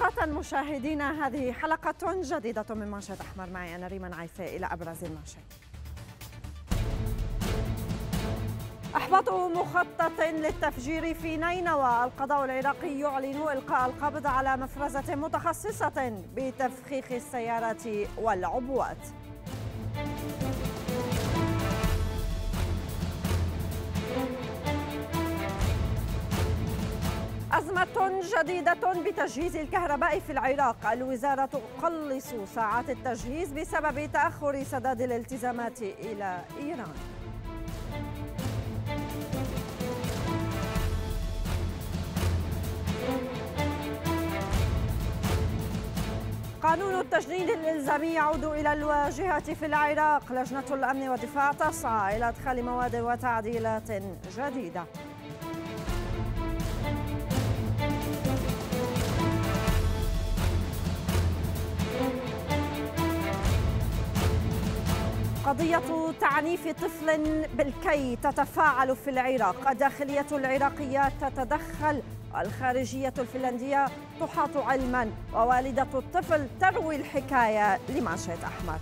أوقاتا مشاهدينا هذه حلقة جديدة من منشط أحمر معي أنا ريمان عيسى إلى أبرز المنشد إحباط مخطط للتفجير في نينوى القضاء العراقي يعلن إلقاء القبض على مفرزة متخصصة بتفخيخ السيارات والعبوات أزمة جديدة بتجهيز الكهرباء في العراق الوزارة تقلص ساعات التجهيز بسبب تأخر سداد الالتزامات إلى إيران قانون التجنيد الإلزامي يعود إلى الواجهة في العراق لجنة الأمن والدفاع تسعى إلى إدخال مواد وتعديلات جديدة قضية تعنيف طفل بالكي تتفاعل في العراق الداخلية العراقية تتدخل الخارجية الفنلندية تحاط علما ووالدة الطفل تروي الحكاية لمانشيت أحمد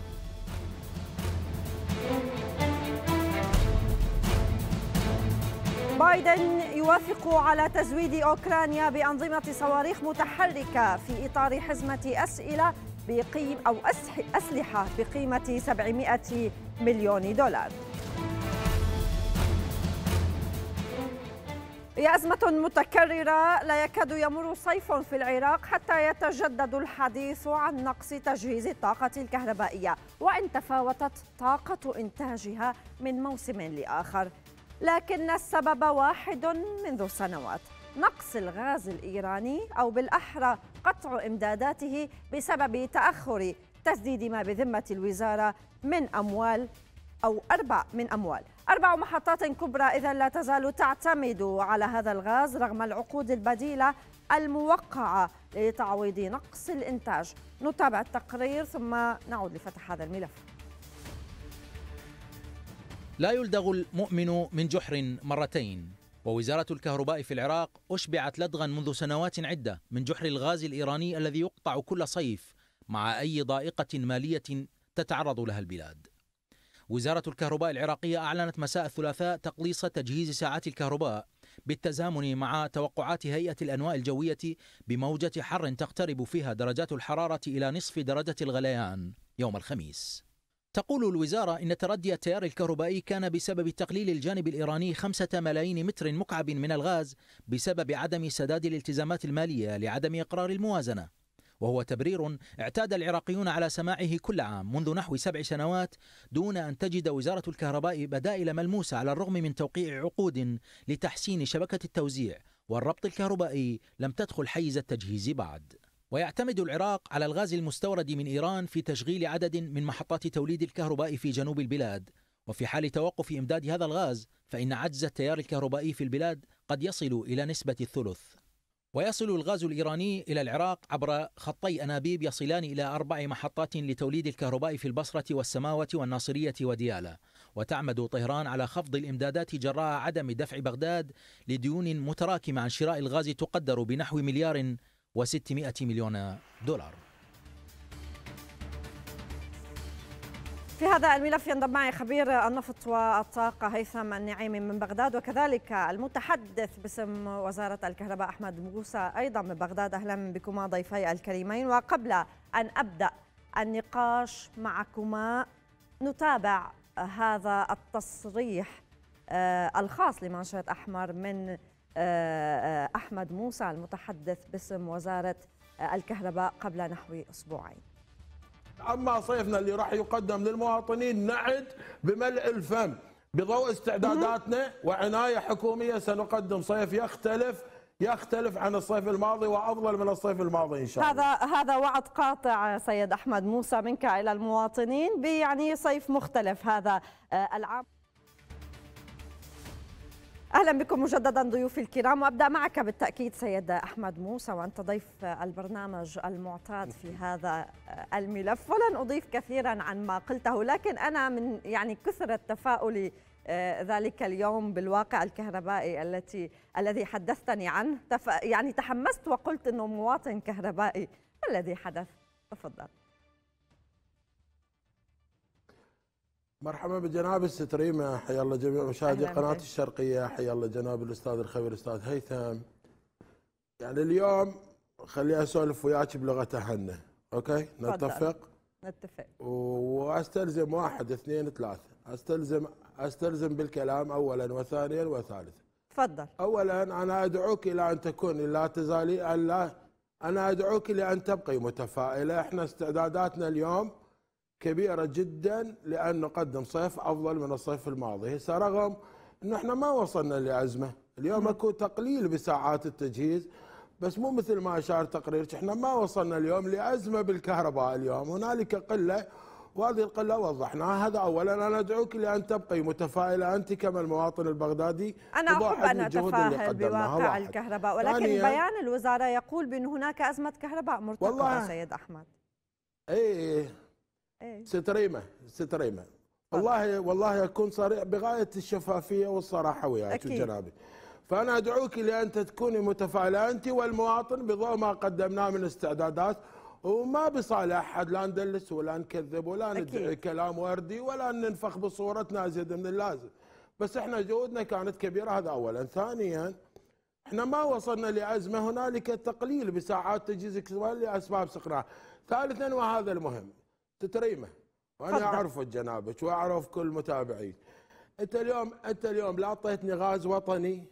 بايدن يوافق على تزويد أوكرانيا بأنظمة صواريخ متحركة في إطار حزمة أسئلة بقيم أو أسلحة بقيمة 700 مليون دولار هي أزمة متكررة لا يكاد يمر صيف في العراق حتى يتجدد الحديث عن نقص تجهيز الطاقة الكهربائية وإن تفاوتت طاقة إنتاجها من موسم لآخر لكن السبب واحد منذ سنوات نقص الغاز الإيراني أو بالأحرى قطع إمداداته بسبب تأخر تسديد ما بذمة الوزارة من أموال أو أربع من أموال أربع محطات كبرى إذا لا تزال تعتمد على هذا الغاز رغم العقود البديلة الموقعة لتعويض نقص الإنتاج نتابع التقرير ثم نعود لفتح هذا الملف لا يلدغ المؤمن من جحر مرتين ووزارة الكهرباء في العراق أشبعت لدغا منذ سنوات عدة من جحر الغاز الإيراني الذي يقطع كل صيف مع أي ضائقة مالية تتعرض لها البلاد وزارة الكهرباء العراقية أعلنت مساء الثلاثاء تقليص تجهيز ساعات الكهرباء بالتزامن مع توقعات هيئة الأنواء الجوية بموجة حر تقترب فيها درجات الحرارة إلى نصف درجة الغليان يوم الخميس تقول الوزارة إن تردي التيار الكهربائي كان بسبب تقليل الجانب الإيراني خمسة ملايين متر مكعب من الغاز بسبب عدم سداد الالتزامات المالية لعدم إقرار الموازنة وهو تبرير اعتاد العراقيون على سماعه كل عام منذ نحو سبع سنوات دون أن تجد وزارة الكهرباء بدائل ملموسة على الرغم من توقيع عقود لتحسين شبكة التوزيع والربط الكهربائي لم تدخل حيز التجهيز بعد ويعتمد العراق على الغاز المستورد من إيران في تشغيل عدد من محطات توليد الكهرباء في جنوب البلاد وفي حال توقف إمداد هذا الغاز فإن عجز التيار الكهربائي في البلاد قد يصل إلى نسبة الثلث ويصل الغاز الإيراني إلى العراق عبر خطي أنابيب يصلان إلى أربع محطات لتوليد الكهرباء في البصرة والسماوة والناصرية وديالى وتعمد طهران على خفض الإمدادات جراء عدم دفع بغداد لديون متراكمة عن شراء الغاز تقدر بنحو مليار و600 مليون دولار في هذا الملف ينضم معي خبير النفط والطاقة هيثم النعيمي من بغداد وكذلك المتحدث باسم وزارة الكهرباء أحمد موسى أيضا من بغداد أهلا بكما ضيفي الكريمين وقبل أن أبدأ النقاش معكما نتابع هذا التصريح آه، الخاص لمنشأة أحمر من آه، آه، أحمد موسى المتحدث باسم وزارة آه، الكهرباء قبل نحو أسبوعين أما صيفنا اللي راح يقدم للمواطنين نعد بملء الفم بضوء استعداداتنا وعناية حكومية سنقدم صيف يختلف يختلف عن الصيف الماضي وافضل من الصيف الماضي ان شاء الله. هذا هذا وعد قاطع سيد احمد موسى منك الى المواطنين بيعني صيف مختلف هذا العام. اهلا بكم مجددا ضيوفي الكرام وابدا معك بالتاكيد سيد احمد موسى وانت ضيف البرنامج المعتاد في هذا الملف ولن اضيف كثيرا عن ما قلته لكن انا من يعني كثره تفاؤلي آه، ذلك اليوم بالواقع الكهربائي التي الذي حدثتني عنه يعني تحمست وقلت انه مواطن كهربائي ما الذي حدث تفضل مرحبا بجناب الستريمة حيا الله جميع مشاهدي قناة بي. الشرقية حيا الله جناب الأستاذ الخبير الأستاذ هيثم يعني اليوم خليني أسولف وياك بلغة أهلنا أوكي نتفق نتفق وأستلزم واحد اثنين ثلاثة أستلزم أستلزم بالكلام أولا وثانيا وثالثا تفضل أولا أنا أدعوك إلى أن تكوني لا تزالي ألا أنا أدعوك لأن تبقي متفائلة إحنا استعداداتنا اليوم كبيرة جدا لان نقدم صيف أفضل من الصيف الماضي هسه رغم أنه إحنا ما وصلنا لأزمة اليوم أكو تقليل بساعات التجهيز بس مو مثل ما أشار تقريرك إحنا ما وصلنا اليوم لأزمة بالكهرباء اليوم هنالك قلة وهذه القله وضحناها هذا اولا انا ادعوك لان تبقي متفائله انت كما المواطن البغدادي انا احب ان اتفاهل بواقع الكهرباء ولكن بيان الوزاره يقول بان هناك ازمه كهرباء مرتبطه سيد احمد اي إيه. إيه. ست ريمة ست ريمة والله والله اكون صريح بغايه الشفافيه والصراحه وياك وجنابي فانا ادعوك لان تكوني متفائله انت والمواطن بضوء ما قدمناه من استعدادات وما بصالح احد لا ندلس ولا نكذب ولا ندعي كلام وردي ولا ننفخ بصورتنا ازيد من اللازم بس احنا جهودنا كانت كبيره هذا اولا ثانيا احنا ما وصلنا لازمه هنالك تقليل بساعات تجهيز لاسباب سقراء ثالثا وهذا المهم تتريمه وانا اعرف جنابك واعرف كل متابعي انت اليوم انت اليوم لا اعطيتني غاز وطني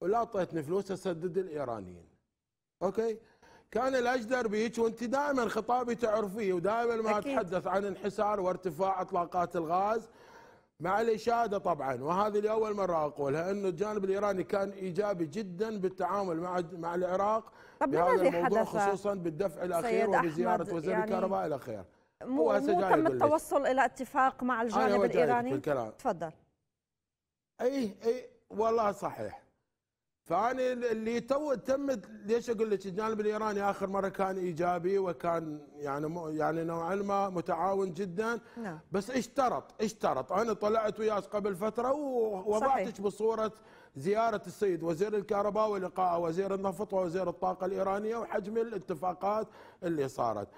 ولا اعطيتني فلوس اسدد الايرانيين اوكي كان الاجدر بيك وانت دائما خطابي تعرفيه ودائما ما أكيد. اتحدث عن انحسار وارتفاع اطلاقات الغاز مع الاشاده طبعا وهذه لاول مره اقولها انه الجانب الايراني كان ايجابي جدا بالتعامل مع مع العراق طب بهذا الموضوع خصوصا بالدفع الاخير وبزياره وزير يعني... الكهرباء الى خير مو مو تم التوصل الى اتفاق مع الجانب الايراني في الكلام تفضل اي اي والله صحيح فانا اللي تو تم ليش اقول لك الجانب الايراني اخر مره كان ايجابي وكان يعني يعني نوعا ما متعاون جدا نعم. بس اشترط اشترط انا طلعت وياك قبل فتره ووضعتك بصوره زيارة السيد وزير الكهرباء ولقاء وزير النفط ووزير الطاقة الإيرانية وحجم الاتفاقات اللي صارت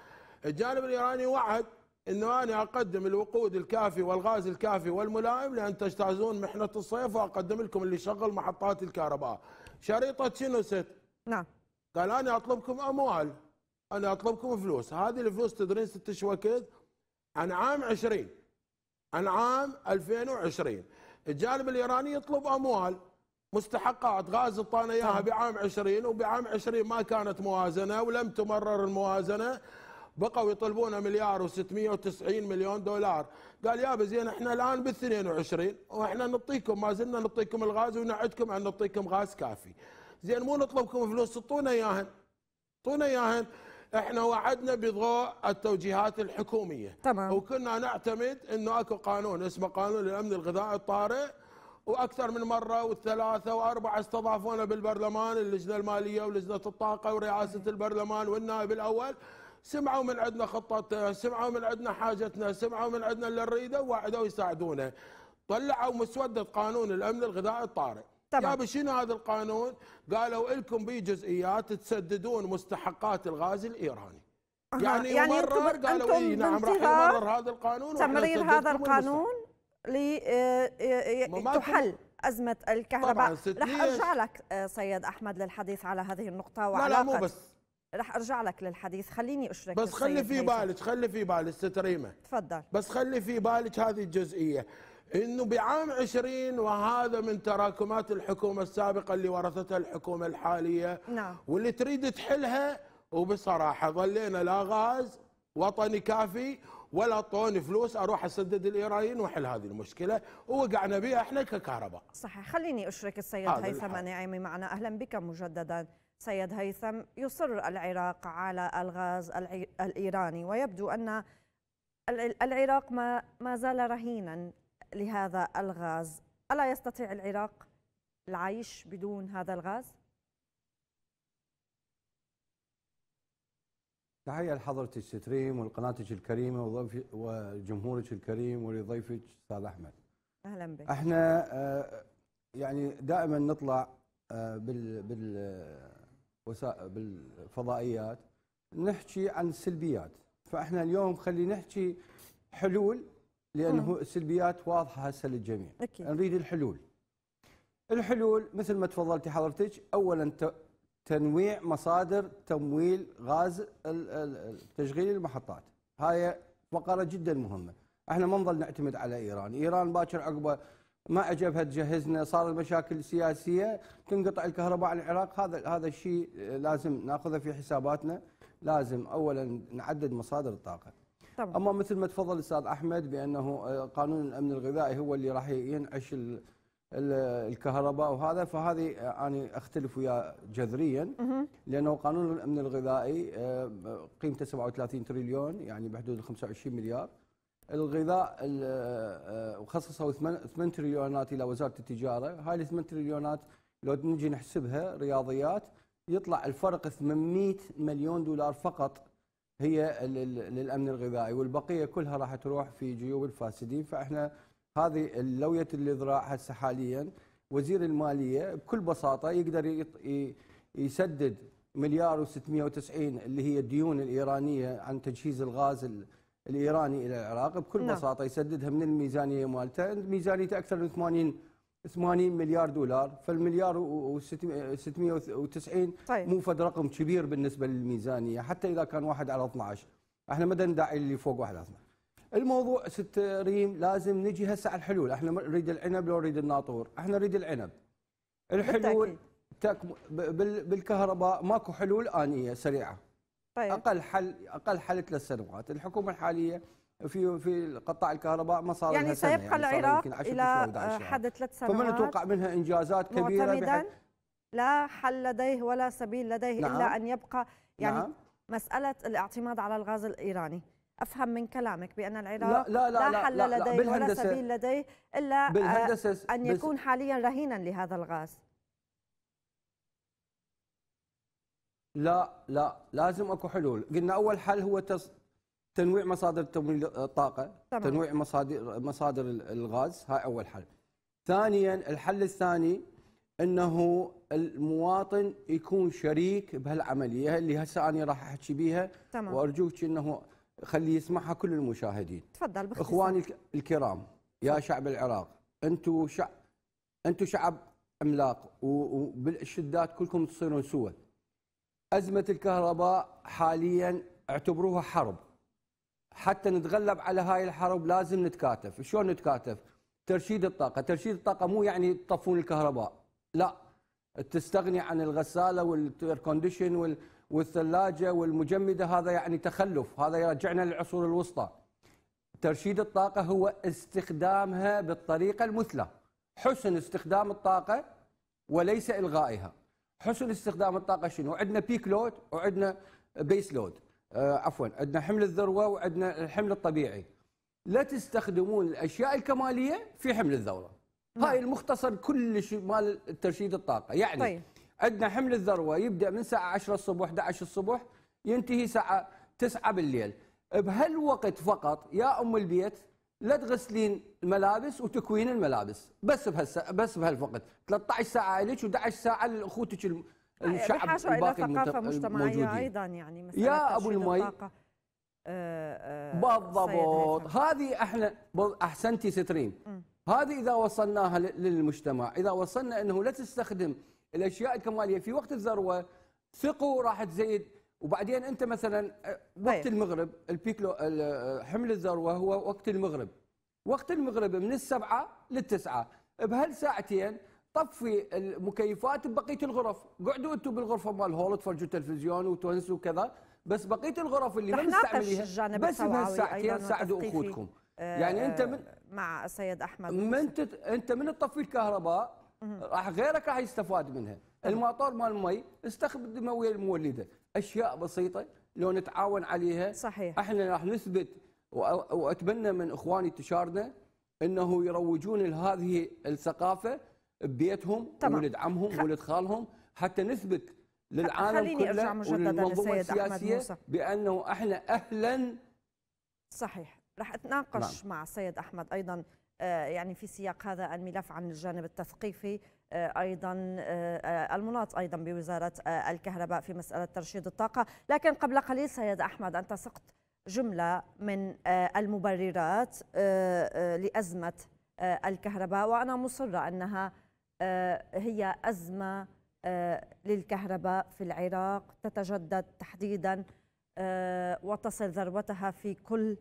الجانب الايراني وعد انه انا اقدم الوقود الكافي والغاز الكافي والملائم لان تجتازون محنه الصيف واقدم لكم اللي يشغل محطات الكهرباء. شريطه شنو ست؟ نعم. قال انا اطلبكم اموال انا اطلبكم فلوس، هذه الفلوس تدرين ست شوكت عن عام 20 عن عام 2020 الجانب الايراني يطلب اموال مستحقات غاز اعطانا اياها نعم. بعام 20 وبعام 20 ما كانت موازنه ولم تمرر الموازنه بقوا يطلبون مليار و690 مليون دولار قال يا بزين احنا الان بال 22 واحنا نعطيكم ما زلنا نعطيكم الغاز ونعدكم ان نعطيكم غاز كافي زين مو نطلبكم فلوس اعطونا اياهن اعطونا اياهن احنا وعدنا بضوء التوجيهات الحكوميه تمام وكنا نعتمد انه اكو قانون اسمه قانون الامن الغذائي الطارئ واكثر من مره والثلاثه واربعه استضافونا بالبرلمان اللجنه الماليه ولجنه الطاقه ورئاسه البرلمان والنائب الاول سمعوا من عندنا خطتنا سمعوا من عندنا حاجتنا سمعوا من عندنا اللي نريده وعدوا يساعدونا طلعوا مسوده قانون الامن الغذائي الطارئ طبعا شنو هذا القانون؟ قالوا لكم به جزئيات تسددون مستحقات الغاز الايراني. يعني, يعني يمرر قالوا اي نعم راح يمرر هذا القانون تمرير هذا القانون لتحل آه، آه، آه، ازمه الكهرباء رح ارجع لك سيد احمد للحديث على هذه النقطه وعلى لا لا مو بس رح ارجع لك للحديث خليني اشرك بس خلي في بالك خلي في بالك ستريمه تفضل بس خلي في بالك هذه الجزئيه انه بعام 20 وهذا من تراكمات الحكومه السابقه اللي ورثتها الحكومه الحاليه نعم واللي تريد تحلها وبصراحه ظلينا لا غاز وطني كافي ولا طوني فلوس اروح اسدد الايرانيين واحل هذه المشكله ووقعنا بها احنا ككهرباء. صحيح خليني اشرك السيد هيثم نعيمي معنا اهلا بك مجددا. سيد هيثم يصر العراق على الغاز الإيراني ويبدو أن العراق ما, ما زال رهينا لهذا الغاز ألا يستطيع العراق العيش بدون هذا الغاز؟ تحية لحضرتك ستريم ولقناتك الكريمة وجمهورك الكريم ولضيفك أستاذ أحمد أهلا بك احنا آه، يعني دائما نطلع آه، بال بال وسائل بالفضائيات نحكي عن السلبيات فاحنا اليوم خلي نحكي حلول لانه السلبيات واضحه هسه للجميع أكيد. نريد الحلول الحلول مثل ما تفضلتي حضرتك اولا تنويع مصادر تمويل غاز تشغيل المحطات هاي فقره جدا مهمه احنا ما نظل نعتمد على ايران ايران باكر عقبه ما عجبها تجهزنا صار المشاكل السياسيه تنقطع الكهرباء عن العراق هذا هذا الشيء لازم ناخذه في حساباتنا لازم اولا نعدد مصادر الطاقه طبعا. اما مثل ما تفضل الاستاذ احمد بانه آه، قانون الامن الغذائي هو اللي راح ينعش الكهرباء وهذا فهذه آه، انا اختلف وياه جذريا لانه قانون الامن الغذائي آه، قيمته 37 تريليون يعني بحدود 25 مليار الغذاء آه، وخصصوا 8 تريليونات الى وزاره التجاره، هاي ال 8 تريليونات لو نجي نحسبها رياضيات يطلع الفرق 800 مليون دولار فقط هي للامن الغذائي والبقيه كلها راح تروح في جيوب الفاسدين فاحنا هذه لويه الاذراع هسه حاليا وزير الماليه بكل بساطه يقدر يسدد مليار و690 اللي هي الديون الايرانيه عن تجهيز الغاز الايراني الى العراق بكل نعم. بساطه يسددها من الميزانيه مالته، ميزانيته اكثر من 80 80 مليار دولار، فالمليار و690 طيب. مو فد رقم كبير بالنسبه للميزانيه حتى اذا كان واحد على 12 احنا ما ندعي اللي فوق واحد على 12 الموضوع ست ريم لازم نجي هسه على الحلول، احنا نريد العنب لو نريد الناطور، احنا نريد العنب. الحلول بالكهرباء ماكو حلول انيه سريعه طيب. اقل حل اقل حل ثلاث سنوات الحكومه الحاليه في في قطاع الكهرباء ما صار يعني سيبقى يعني العراق الى حد ثلاث سنوات فمن يتوقع منها انجازات كبيره معتمدا لا حل لديه ولا سبيل لديه نعم. الا ان يبقى يعني نعم. مساله الاعتماد على الغاز الايراني افهم من كلامك بان العراق لا, لا, لا, لا حل لا لا لديه ولا سبيل لديه الا آه، ان يكون حاليا رهينا لهذا الغاز لا لا لازم اكو حلول قلنا اول حل هو تص... تنويع مصادر تمويل الطاقه طبعا. تنويع مصادر مصادر الغاز هاي اول حل ثانيا الحل الثاني انه المواطن يكون شريك بهالعمليه اللي هسه انا راح احكي بيها تمام. وارجوك انه خلي يسمعها كل المشاهدين تفضل باختصار اخواني الكرام يا شعب العراق انتم شعب انتم شعب عملاق وبالشدات كلكم تصيرون سوى أزمة الكهرباء حاليا اعتبروها حرب حتى نتغلب على هاي الحرب لازم نتكاتف شلون نتكاتف ترشيد الطاقة ترشيد الطاقة مو يعني تطفون الكهرباء لا تستغني عن الغسالة والكونديشن والثلاجة والمجمدة هذا يعني تخلف هذا يرجعنا للعصور الوسطى ترشيد الطاقة هو استخدامها بالطريقة المثلى حسن استخدام الطاقة وليس إلغائها حسن استخدام الطاقه شنو؟ عندنا بيك لود وعندنا بيس لود آه عفوا عندنا حمل الذروه وعندنا الحمل الطبيعي. لا تستخدمون الاشياء الكماليه في حمل الذروه. نعم. هاي المختصر كلش مال ترشيد الطاقه، يعني طيب. عندنا حمل الذروه يبدا من الساعه 10 الصبح 11 الصبح ينتهي ساعه 9 بالليل. بهالوقت فقط يا ام البيت لا تغسلين الملابس وتكوين الملابس بس بهالس بس بهالفقد 13 ساعه لك و11 ساعه لاخوتك الشعب الباقي الى ثقافه مجتمعيه ايضا يعني مثلا يا ابو المي آه، آه، بالضبط هذه احنا احسنتي سترين هذه اذا وصلناها للمجتمع اذا وصلنا انه لا تستخدم الاشياء الكماليه في وقت الذروه ثقوا راح تزيد وبعدين انت مثلا آه، وقت هي. طيب. المغرب البيكلو آه، حمل الذروه هو وقت المغرب وقت المغرب من السبعه للتسعه بهالساعتين طفي المكيفات ببقيه الغرف قعدوا انتم بالغرفه مال هول تفرجوا تلفزيون وتونسوا وكذا بس بقيه الغرف اللي طيب، ما مستعمليها بس بهالساعتين ساعدوا اخوتكم آه، يعني انت من مع السيد احمد من تت... انت من تطفي الكهرباء راح غيرك راح يستفاد منها طيب. الماطور مال المي استخدمه ويا المولده اشياء بسيطه لو نتعاون عليها صحيح احنا راح نثبت واتمنى من اخواني تشاردنا انه يروجون لهذه الثقافه ببيتهم طبعا. ولد عمهم ولد خالهم حتى نثبت للعالم كله وللمنظومه السياسيه بانه احنا اهلا صحيح راح اتناقش نعم. مع السيد احمد ايضا آه، يعني في سياق هذا الملف عن الجانب التثقيفي آه، ايضا آه، المناط ايضا بوزاره الكهرباء في مساله ترشيد الطاقه، لكن قبل قليل سيد احمد انت سقت جمله من المبررات لازمه الكهرباء وانا مصره انها هي ازمه للكهرباء في العراق تتجدد تحديدا وتصل ذروتها في كل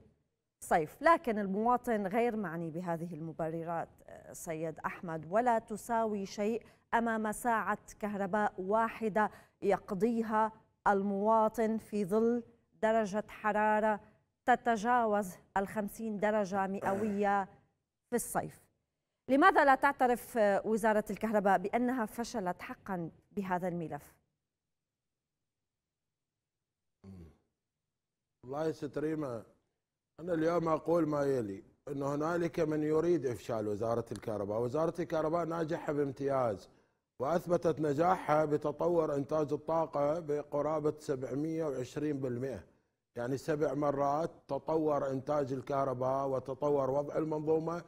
صيف لكن المواطن غير معني بهذه المبررات آه، سيد أحمد ولا تساوي شيء أمام ساعة كهرباء واحدة يقضيها المواطن في ظل درجة حرارة تتجاوز الخمسين درجة مئوية في الصيف لماذا لا تعترف آه، وزارة الكهرباء بأنها فشلت حقا بهذا الملف؟ والله ست ريما أنا اليوم أقول ما يلي أن هنالك من يريد إفشال وزارة الكهرباء وزارة الكهرباء ناجحة بامتياز وأثبتت نجاحها بتطور إنتاج الطاقة بقرابة 720% يعني سبع مرات تطور إنتاج الكهرباء وتطور وضع المنظومة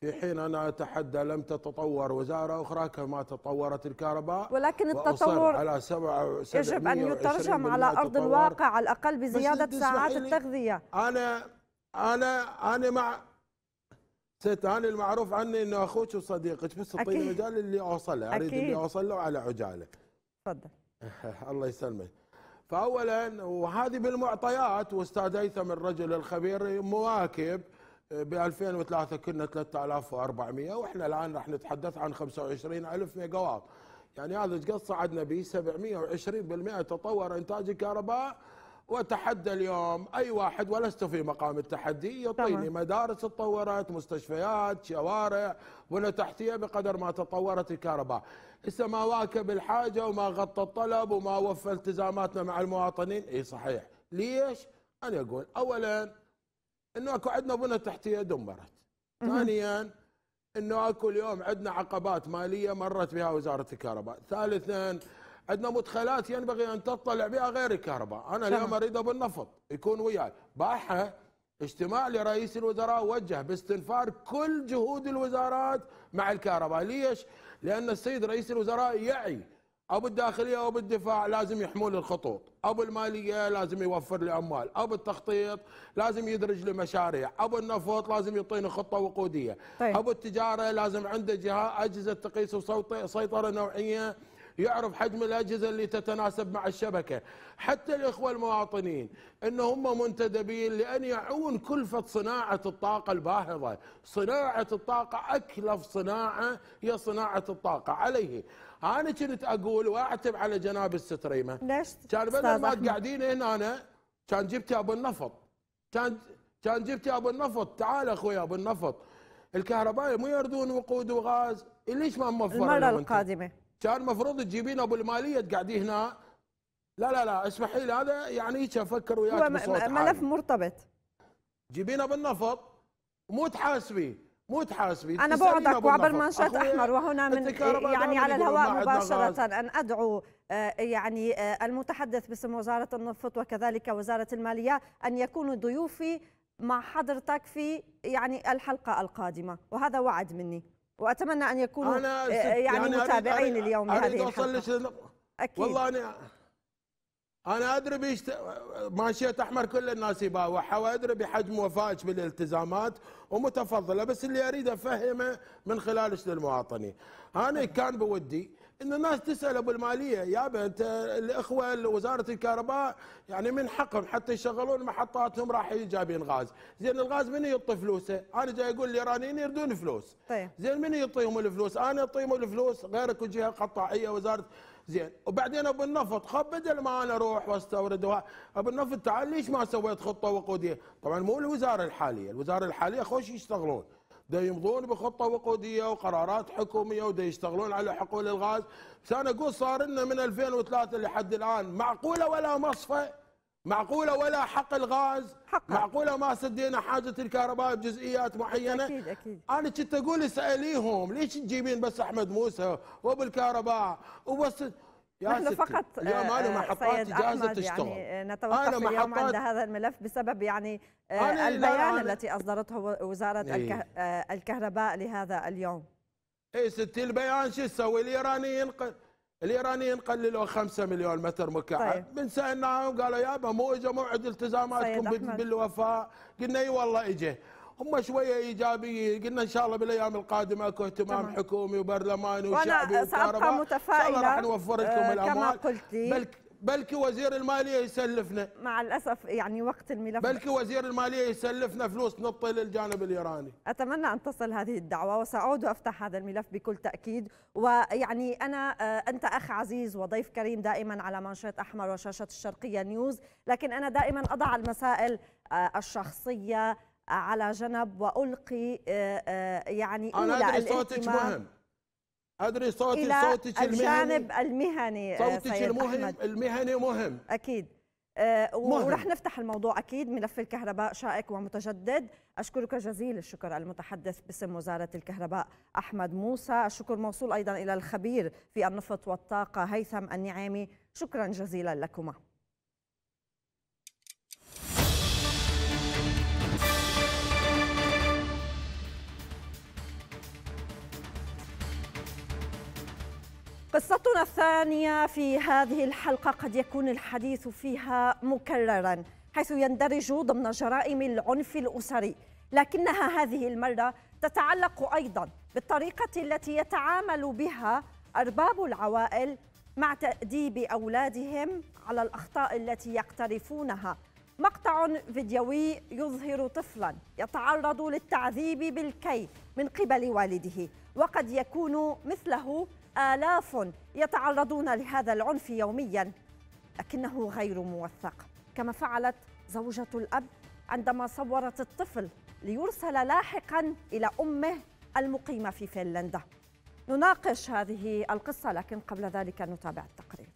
في حين أنا أتحدى لم تتطور وزارة أخرى كما تطورت الكهرباء ولكن التطور على سبع يجب أن يترجم على أرض الواقع على الأقل بزيادة ساعات التغذية أنا انا انا مع ست انا المعروف عني انه اخوك وصديقك بس اعطيني مجال اللي اوصله اريد اللي اوصله على عجاله تفضل الله يسلمك فاولا وهذه بالمعطيات واستاذ هيثم الرجل الخبير مواكب ب 2003 كنا 3400 واحنا الان راح نتحدث عن 25000 ميجا واط يعني هذا ايش قد صعدنا به 720% تطور انتاج الكهرباء وتحدى اليوم اي واحد ولست في مقام التحدي يعطيني مدارس تطورت مستشفيات شوارع بنى تحتيه بقدر ما تطورت الكهرباء هسه ما واكب الحاجه وما غطى الطلب وما وفى التزاماتنا مع المواطنين اي صحيح ليش انا اقول اولا انه اكو عندنا بنى تحتيه دمرت ثانيا انه اكو اليوم عندنا عقبات ماليه مرت بها وزاره الكهرباء ثالثا عندنا مدخلات ينبغي ان تطلع بها غير الكهرباء انا اليوم اريد بالنفط يكون وياي باحه اجتماع لرئيس الوزراء وجه باستنفار كل جهود الوزارات مع الكهرباء ليش لان السيد رئيس الوزراء يعي ابو الداخليه وابو الدفاع لازم يحمون الخطوط ابو الماليه لازم يوفر لي اموال ابو التخطيط لازم يدرج لي مشاريع ابو النفط لازم يعطيني خطه وقوديه طيب. ابو التجاره لازم عنده جهه اجهزه تقيس وسيطره نوعيه يعرف حجم الأجهزة اللي تتناسب مع الشبكة حتى الإخوة المواطنين إن هم منتدبين لأن يعون كلفة صناعة الطاقة الباهظة صناعة الطاقة أكلف صناعة هي صناعة الطاقة عليه أنا كنت أقول وأعتب على جناب الستريمة ليش؟ كان بدل ما قاعدين هنا أنا كان جبت أبو النفط كان كان جبت أبو النفط تعال أخوي أبو النفط الكهرباء مو يردون وقود وغاز ليش ما موفر المرة القادمة كان مفروض تجيبين ابو الماليه تقعدي هنا لا لا لا اسمحي لي هذا يعني هيك افكر وياك هو بصوت ملف مرتبط جيبينا بالنفط مو تحاسبي مو تحاسبي انا بوعدك وعبر منشات احمر وهنا من يعني على الهواء مباشره ان ادعو آه، يعني آه، المتحدث باسم وزاره النفط وكذلك وزاره الماليه ان يكونوا ضيوفي مع حضرتك في يعني الحلقه القادمه وهذا وعد مني واتمنى ان يكونوا أنا آه، يعني, يعني متابعين اليوم أريد لهذه الحلقه اكيد والله انا انا ادري بيشت... ماشيه احمر كل الناس يباوعها وادري بحجم وفائك بالالتزامات ومتفضله بس اللي اريد افهمه من خلالك للمواطنين انا كان بودي ان الناس تسال ابو الماليه يابا انت الاخوه وزاره الكهرباء يعني من حقهم حتى يشغلون محطاتهم راح جايبين غاز، زين الغاز من يعطي فلوسه؟ انا جاي اقول الايرانيين يردون فلوس. طيب زين من يعطيهم الفلوس؟ انا اعطيهم الفلوس غيرك وجهه قطاعيه وزاره زين وبعدين ابو النفط خب بدل ما انا اروح واستورد ابو النفط تعال ليش ما سويت خطه وقوديه؟ طبعا مو الوزاره الحاليه، الوزاره الحاليه خوش يشتغلون. دا يمضون بخطه وقوديه وقرارات حكوميه ودا يشتغلون على حقول الغاز انا اقول صار لنا من 2003 لحد الان معقوله ولا مصفى معقوله ولا حق الغاز حقا. معقوله ما سدينا حاجه الكهرباء بجزئيات معينه اكيد اكيد انا كنت اقول اساليهم ليش تجيبين بس احمد موسى وبالكهرباء وبس نحن ستي. فقط اليوم انا آه، محطات جاهزه يعني تشتغل يعني نتوقف أنا اليوم عند هذا الملف بسبب يعني آه، البيان التي اصدرته وزاره إيه؟ آه، الكهرباء لهذا اليوم اي ستي البيان شو يسوي الايراني ينقل الايرانيين قللوا 5 مليون متر مكعب طيب. من سالناهم قالوا يابا مو اجى موعد التزاماتكم بالوفاء قلنا اي والله اجى هم شويه ايجابيين قلنا ان شاء الله بالايام القادمه اكو اهتمام حكومي وبرلماني وشعبي وانا متفائله ان شاء الله راح نوفر لكم آه الاموال كما قلتي بلكي وزير الماليه يسلفنا مع الاسف يعني وقت الملف بلكي وزير الماليه يسلفنا فلوس نبطل للجانب الايراني اتمنى ان تصل هذه الدعوه وساعود وافتح هذا الملف بكل تاكيد ويعني انا آه، انت اخ عزيز وضيف كريم دائما على منشط احمر وشاشه الشرقيه نيوز لكن انا دائما اضع المسائل آه، الشخصيه على جنب والقي آه، آه، يعني انا ادري صوتك مهم ادري صوتي إلى صوتك الجانب المهني آه، صوتك المهم المهني مهم اكيد ورح نفتح الموضوع اكيد ملف الكهرباء شائك ومتجدد اشكرك جزيل الشكر المتحدث باسم وزاره الكهرباء احمد موسى الشكر موصول ايضا الى الخبير في النفط والطاقه هيثم النعيمي شكرا جزيلا لكما قصتنا الثانية في هذه الحلقة قد يكون الحديث فيها مكررا حيث يندرج ضمن جرائم العنف الأسري لكنها هذه المرة تتعلق أيضا بالطريقة التي يتعامل بها أرباب العوائل مع تأديب أولادهم على الأخطاء التي يقترفونها مقطع فيديوي يظهر طفلا يتعرض للتعذيب بالكي من قبل والده وقد يكون مثله آلاف يتعرضون لهذا العنف يوميا لكنه غير موثق كما فعلت زوجة الأب عندما صورت الطفل ليرسل لاحقا إلى أمه المقيمة في فنلندا نناقش هذه القصة لكن قبل ذلك نتابع التقرير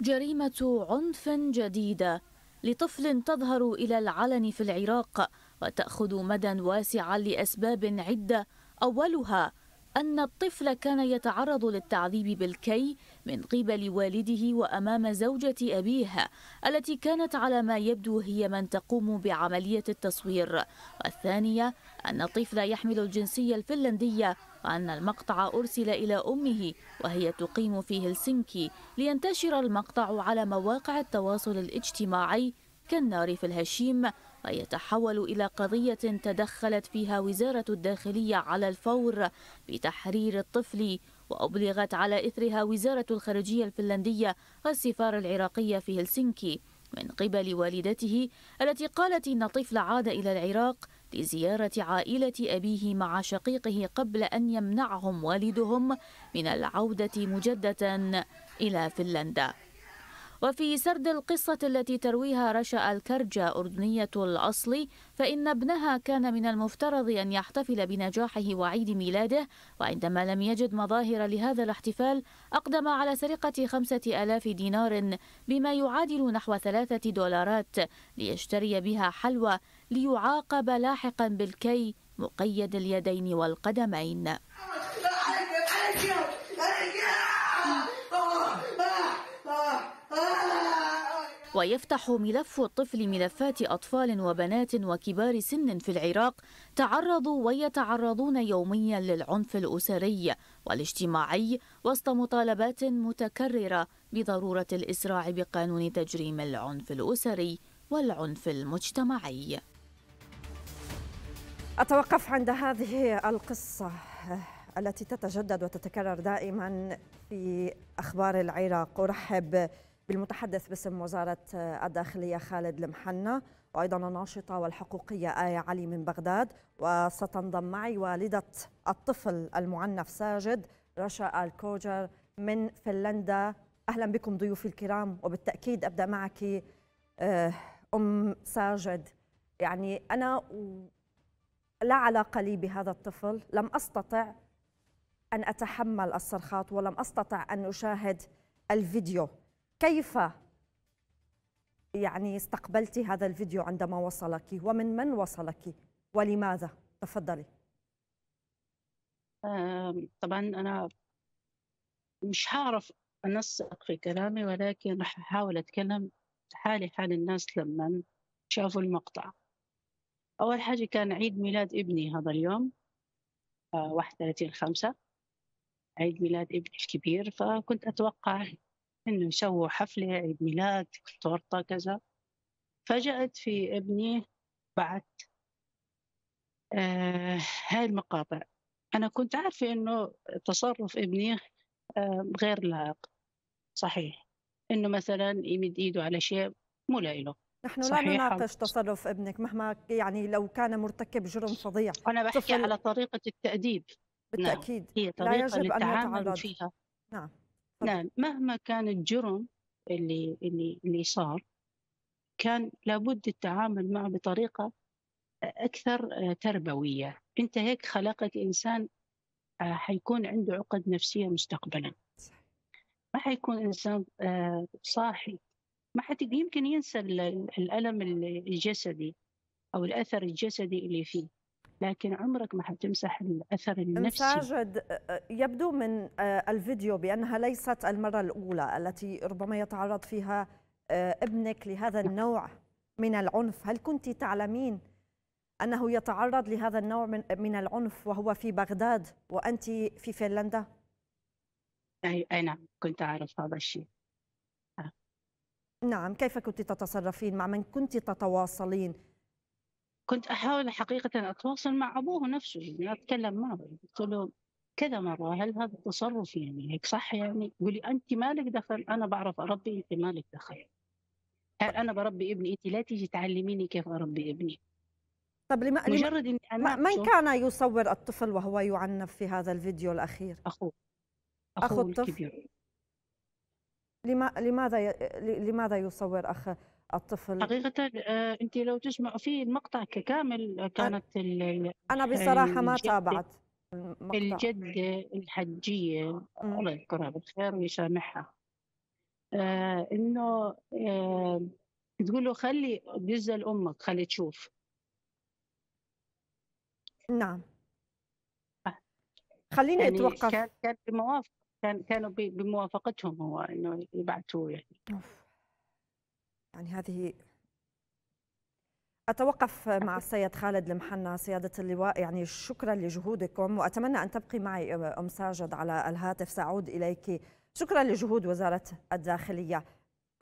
جريمة عنف جديدة لطفل تظهر إلى العلن في العراق وتأخذ مدى واسعا لأسباب عدة أولها أن الطفل كان يتعرض للتعذيب بالكي من قبل والده وأمام زوجة أبيه التي كانت على ما يبدو هي من تقوم بعملية التصوير والثانية أن الطفل يحمل الجنسية الفنلندية وأن المقطع أرسل إلى أمه وهي تقيم في هلسنكي لينتشر المقطع على مواقع التواصل الاجتماعي كالنار في الهشيم ويتحول إلى قضية تدخلت فيها وزارة الداخلية على الفور بتحرير الطفل وأبلغت على إثرها وزارة الخارجية الفنلندية والسفارة العراقية في هلسنكي من قبل والدته التي قالت إن الطفل عاد إلى العراق لزيارة عائلة أبيه مع شقيقه قبل أن يمنعهم والدهم من العودة مجددا إلى فنلندا وفي سرد القصة التي ترويها رشا الكرجة أردنية الأصل فإن ابنها كان من المفترض أن يحتفل بنجاحه وعيد ميلاده وعندما لم يجد مظاهر لهذا الاحتفال أقدم على سرقة خمسة ألاف دينار بما يعادل نحو ثلاثة دولارات ليشتري بها حلوى ليعاقب لاحقا بالكي مقيد اليدين والقدمين ويفتح ملف الطفل ملفات أطفال وبنات وكبار سن في العراق تعرضوا ويتعرضون يوميا للعنف الأسري والاجتماعي وسط مطالبات متكررة بضرورة الإسراع بقانون تجريم العنف الأسري والعنف المجتمعي أتوقف عند هذه القصة التي تتجدد وتتكرر دائما في أخبار العراق أرحب بالمتحدث باسم وزارة الداخلية خالد المحنة وأيضا الناشطة والحقوقية آية علي من بغداد وستنضم معي والدة الطفل المعنف ساجد رشا الكوجر من فنلندا أهلا بكم ضيوفي الكرام وبالتأكيد أبدأ معك آه، أم ساجد يعني أنا لا علاقة لي بهذا الطفل لم أستطع أن أتحمل الصرخات ولم أستطع أن أشاهد الفيديو كيف يعني استقبلت هذا الفيديو عندما وصلك ومن من وصلك ولماذا تفضلي طبعا أنا مش هعرف أنسق في كلامي ولكن راح أحاول أتكلم حالي حال الناس لما شافوا المقطع أول حاجة كان عيد ميلاد ابني هذا اليوم 31 آه، خمسة عيد ميلاد ابني الكبير فكنت أتوقع انه يسووا حفله عيد ميلاد تورطه كذا فجأت في ابني بعت آه هاي المقاطع أنا كنت عارفة إنه تصرف ابني آه غير لائق صحيح إنه مثلا يمد إيده على شيء مو لإله نحن لا نناقش تصرف ابنك مهما يعني لو كان مرتكب جرم فظيع أنا بحكي على طريقة التأديب نعم. بالتأكيد نعم. هي طريقة لا يجب أن فيها نعم نعم مهما كان الجرم اللي اللي اللي صار كان لابد التعامل معه بطريقه اكثر آه، تربويه انت هيك خلقك انسان آه، حيكون عنده عقد نفسيه مستقبلا ما حيكون انسان آه، صاحي ما حت يمكن ينسى الالم الجسدي او الاثر الجسدي اللي فيه لكن عمرك ما حتمسح الأثر النفسي ساجد يبدو من آه، الفيديو بأنها ليست المرة الأولى التي ربما يتعرض فيها آه، ابنك لهذا نعم. النوع من العنف هل كنت تعلمين أنه يتعرض لهذا النوع من, من العنف وهو في بغداد وأنت في فنلندا؟ أي نعم كنت أعرف هذا الشيء آه. نعم كيف كنت تتصرفين مع من كنت تتواصلين كنت أحاول حقيقة أتواصل مع أبوه نفسه يعني أتكلم معه قلت له كذا مرة هل هذا التصرف يعني هيك صح يعني يقول لي أنت مالك دخل أنا بعرف أربي أنت مالك دخل هل أنا بربي ابني أنت لا تيجي تعلميني كيف أربي ابني طب لما مجرد اني أنا من كان يصور الطفل وهو يعنف في هذا الفيديو الاخير؟ اخوه اخو, أخو الطفل لماذا لماذا يصور اخ الطفل حقيقة آه، أنت لو تجمع في المقطع ككامل كانت أنا بصراحة ما تابعت المقطع. الجد الحجية الله يذكرها بالخير ويسامحها آه إنه آه تقول له خلي جزء لأمك خلي تشوف نعم آه. خليني يعني اتوقف كان كان في مواقف كان كانوا بموافقتهم هو انه يبعثوه يعني أوف. يعني هذه أتوقف مع السيد خالد المحنا سيادة اللواء يعني شكرا لجهودكم وأتمنى أن تبقي معي أم ساجد على الهاتف سأعود إليك شكرا لجهود وزارة الداخلية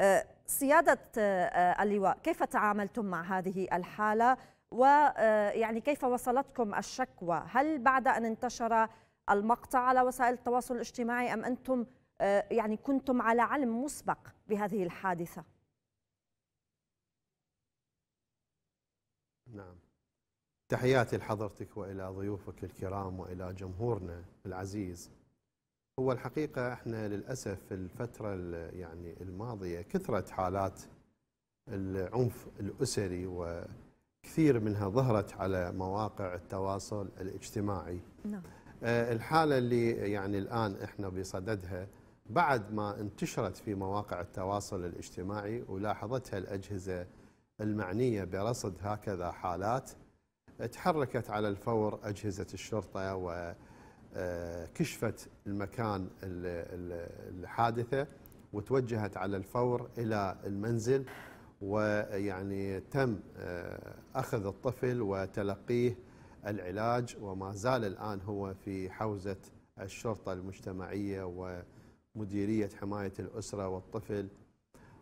أه، سيادة أه، اللواء كيف تعاملتم مع هذه الحالة ويعني أه، كيف وصلتكم الشكوى هل بعد أن انتشر المقطع على وسائل التواصل الاجتماعي أم أنتم آه، يعني كنتم على علم مسبق بهذه الحادثة نعم تحياتي لحضرتك وإلى ضيوفك الكرام وإلى جمهورنا العزيز هو الحقيقة احنا للأسف في الفترة يعني الماضية كثرت حالات العنف الأسري وكثير منها ظهرت على مواقع التواصل الاجتماعي نعم. آه، الحالة اللي يعني الآن إحنا بصددها بعد ما انتشرت في مواقع التواصل الاجتماعي ولاحظتها الأجهزة المعنية برصد هكذا حالات تحركت على الفور أجهزة الشرطة وكشفت آه، المكان الحادثة وتوجهت على الفور إلى المنزل ويعني تم آه، أخذ الطفل وتلقيه العلاج وما زال الآن هو في حوزة الشرطة المجتمعية ومديرية حماية الأسرة والطفل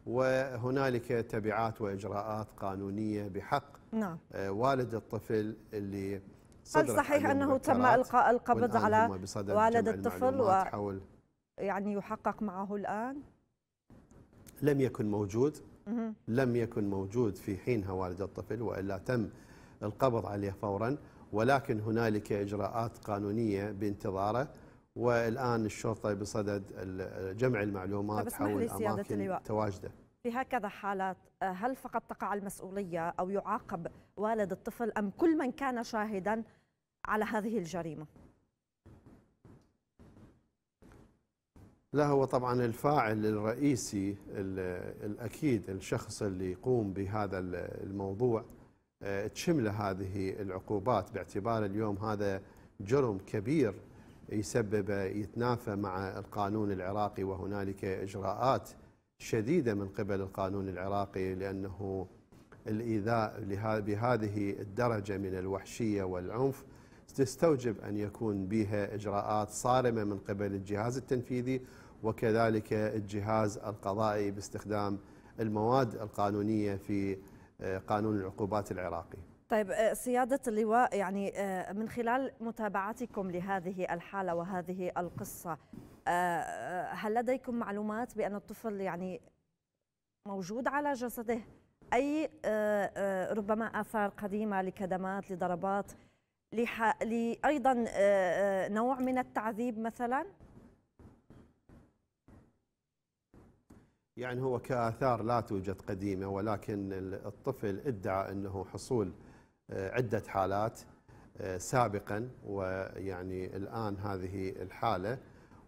وهنالك تبعات وإجراءات قانونية بحق نعم. آه، والد الطفل اللي هل صحيح أنه تم إلقاء القبض على والد الطفل و... حول يعني يحقق معه الآن؟ لم يكن موجود لم يكن موجود في حينها والد الطفل وإلا تم القبض عليه فورا ولكن هنالك إجراءات قانونية بانتظاره والآن الشرطة بصدد جمع المعلومات طيب، حول أماكن تواجده في هكذا حالات آه، هل فقط تقع المسؤولية أو يعاقب والد الطفل أم كل من كان شاهدا على هذه الجريمة؟ لا هو طبعا الفاعل الرئيسي الأكيد الشخص اللي يقوم بهذا الموضوع آه، تشمل هذه العقوبات باعتبار اليوم هذا جرم كبير يسبب يتنافى مع القانون العراقي وهنالك إجراءات شديدة من قبل القانون العراقي لأنه الإيذاء بهذه الدرجة من الوحشية والعنف تستوجب أن يكون بها إجراءات صارمة من قبل الجهاز التنفيذي وكذلك الجهاز القضائي باستخدام المواد القانونية في آه، قانون العقوبات العراقي طيب سيادة آه، اللواء يعني آه، من خلال متابعتكم لهذه الحالة وهذه القصة هل لديكم معلومات بأن الطفل يعني موجود على جسده أي ربما آثار قديمة لكدمات لضربات لأيضا نوع من التعذيب مثلا؟ يعني هو كآثار لا توجد قديمة ولكن الطفل ادعى أنه حصول آه، عدة حالات آه، سابقا ويعني الآن هذه الحالة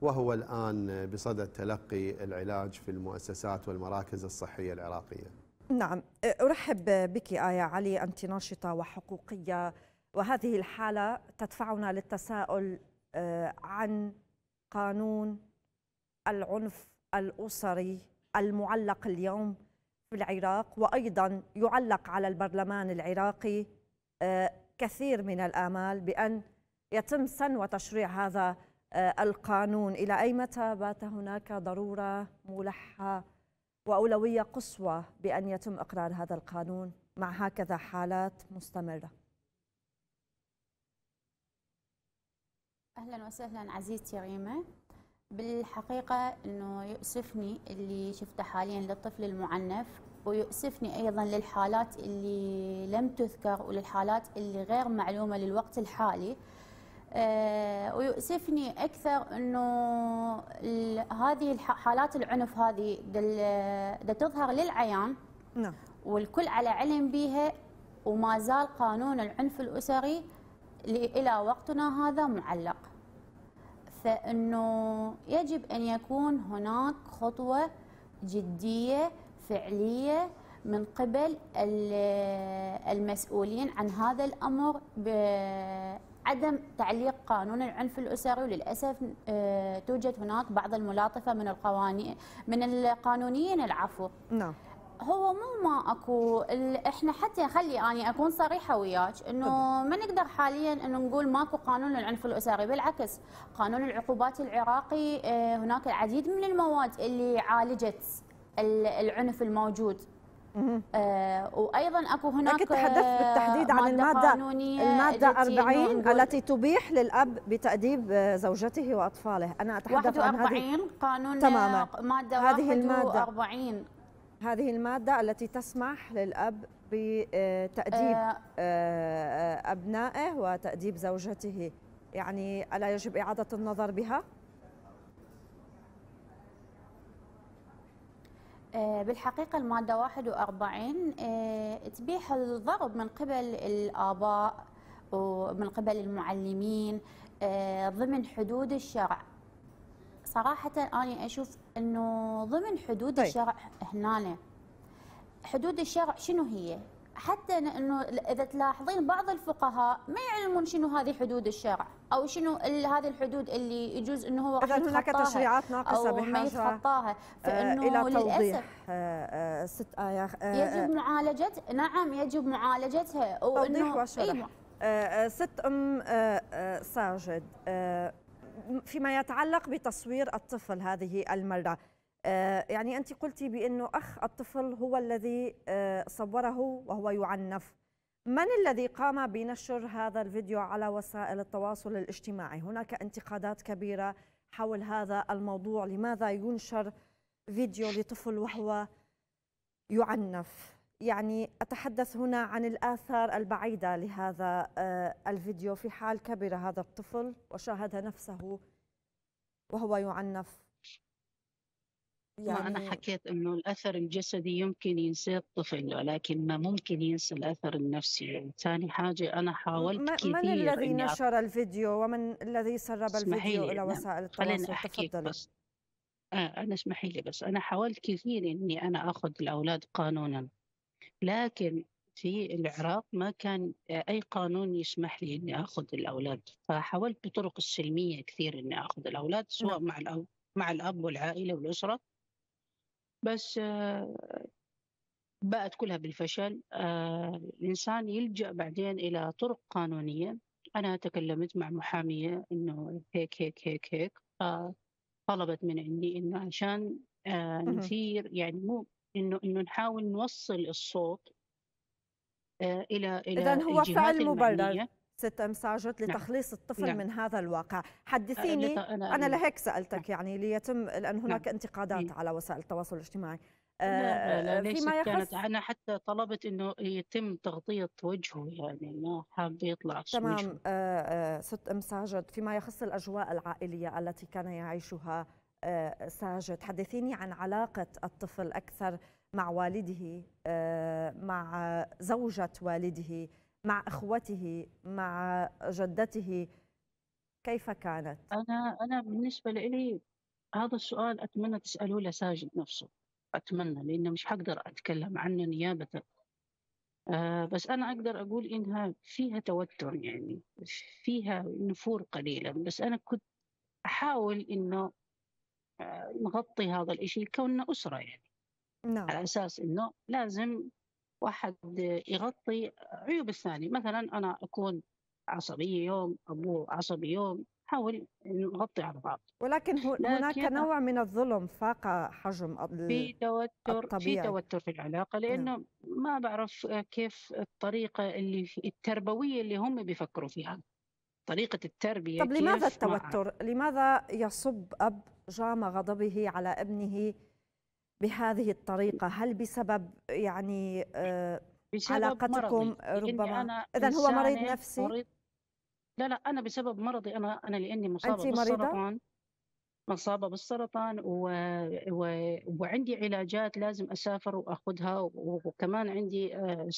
وهو الآن بصدد تلقي العلاج في المؤسسات والمراكز الصحية العراقية نعم آه، أرحب بك آية علي أنت ناشطة وحقوقية وهذه الحالة تدفعنا للتساؤل عن قانون العنف الأسري المعلق اليوم في العراق وأيضا يعلق على البرلمان العراقي آه، كثير من الآمال بأن يتم سن تشريع هذا آه، القانون إلى أي متى بات هناك ضرورة ملحة وأولوية قصوى بأن يتم إقرار هذا القانون مع هكذا حالات مستمرة أهلا وسهلا عزيزتي ريمه بالحقيقة أنه يؤسفني اللي شفته حاليا للطفل المعنف ويؤسفني أيضا للحالات اللي لم تذكر وللحالات اللي غير معلومة للوقت الحالي آه، ويؤسفني أكثر أنه هذه حالات العنف هذه دا تظهر للعيان نعم والكل على علم بها وما زال قانون العنف الأسري إلى وقتنا هذا معلق فانه يجب أن يكون هناك خطوة جدية فعلية من قبل المسؤولين عن هذا الأمر بعدم تعليق قانون العنف الاسري وللاسف آه، توجد هناك بعض الملاطفه من القوانين من القانونيين العفو نعم هو مو ما اكو احنا حتى خلي اني اكون صريحه وياك انه ما نقدر حاليا انه نقول ماكو قانون العنف الاسري بالعكس قانون العقوبات العراقي آه، هناك العديد من المواد اللي عالجت العنف الموجود آه وايضا اكو هناك تحدثت آه، بالتحديد عن الماده الماده 40 التي تبيح للاب بتاديب آه، زوجته واطفاله انا اتحدث عن هذه قانون تماما ماده 41 هذه المادة التي تسمح للأب بتأديب آه. آه، أبنائه وتأديب زوجته يعني ألا يجب إعادة النظر بها؟ آه، بالحقيقة المادة 41 تبيح الضرب من قبل الآباء ومن قبل المعلمين ضمن حدود الشرع صراحة أنا أشوف انه ضمن حدود طيب. الشرع هنا حدود الشرع شنو هي؟ حتى انه اذا تلاحظين بعض الفقهاء ما يعلمون شنو هذه حدود الشرع او شنو هذه الحدود اللي يجوز انه هو اذا هناك تشريعات ناقصه بحاجه ما يتخطاها آه، فانه الى توضيح آه، آه، ست اياخ يجب معالجه نعم يجب معالجتها وانه توضيح وشرح إيه. ست ام ساجد فيما يتعلق بتصوير الطفل هذه المرة آه، يعني أنت قلتي بأنه أخ الطفل هو الذي آه، صوره وهو يعنف من الذي قام بنشر هذا الفيديو على وسائل التواصل الاجتماعي؟ هناك انتقادات كبيرة حول هذا الموضوع لماذا ينشر فيديو لطفل وهو يعنف؟ يعني أتحدث هنا عن الآثار البعيدة لهذا آه، الفيديو في حال كبر هذا الطفل وشاهد نفسه وهو يعنف يعني أنا حكيت إنه الأثر الجسدي يمكن ينساه الطفل ولكن ما ممكن ينسى الأثر النفسي يعني ثاني حاجة أنا حاولت كثير من الذي نشر الفيديو ومن الذي سرب الفيديو إلى نعم، وسائل التواصل تفضل بس آه أنا اسمحي لي بس أنا حاولت كثير إني أنا أخذ الأولاد قانونا لكن في العراق ما كان أي قانون يسمح لي أني أخذ الأولاد فحاولت بطرق السلمية كثير أني أخذ الأولاد سواء نعم. مع الأب مع الأب والعائلة والأسرة بس آه، باءت كلها بالفشل آه، الإنسان يلجأ بعدين إلى طرق قانونية أنا تكلمت مع محامية إنه هيك هيك هيك هيك آه، طلبت من عندي إنه عشان نثير يعني مو انه انه نحاول نوصل الصوت آه، الى الى اذا هو فعل مبرر ست ام ساجد نعم. لتخليص نعم. الطفل نعم. من هذا الواقع آه، حدثيني أنا, أنا, أنا لهيك سألتك نعم. يعني ليتم لأن نعم. هناك نعم. انتقادات نعم. على وسائل التواصل الاجتماعي آه، لا لا لا فيما يخص كانت انا حتى طلبت انه يتم تغطيه وجهه يعني ما حاب يطلع تمام آه ست ام ساجد فيما يخص الاجواء العائليه التي كان يعيشها آه، ساجد حدثيني عن علاقة الطفل أكثر مع والده آه، مع زوجة والده مع أخوته مع جدته كيف كانت؟ أنا أنا بالنسبة لي هذا السؤال أتمنى تسألوه لساجد نفسه أتمنى لأنه مش حقدر أتكلم عنه نيابة آه بس أنا أقدر أقول إنها فيها توتر يعني فيها نفور قليلا بس أنا كنت أحاول إنه نغطي هذا الإشي كوننا أسرة يعني نعم. على أساس إنه لازم واحد يغطي عيوب الثاني مثلا أنا أكون عصبية يوم أبوه عصبي يوم حاول نغطي على بعض ولكن هناك نوع من الظلم فاق حجم في توتر في توتر في العلاقه لانه نعم. ما بعرف كيف الطريقه اللي التربويه اللي هم بيفكروا فيها طريقه التربيه طب لماذا التوتر لماذا يصب اب جام غضبه على ابنه بهذه الطريقة هل بسبب يعني آه، بسبب علاقتكم مرضي. ربما إذا هو مريض نفسي مريض. لا لا أنا بسبب مرضي أنا أنا لأني مصابة أنت بالسرطان مريضة؟ مصابة بالسرطان و... و... وعندي علاجات لازم أسافر وأخذها و... وكمان عندي آه،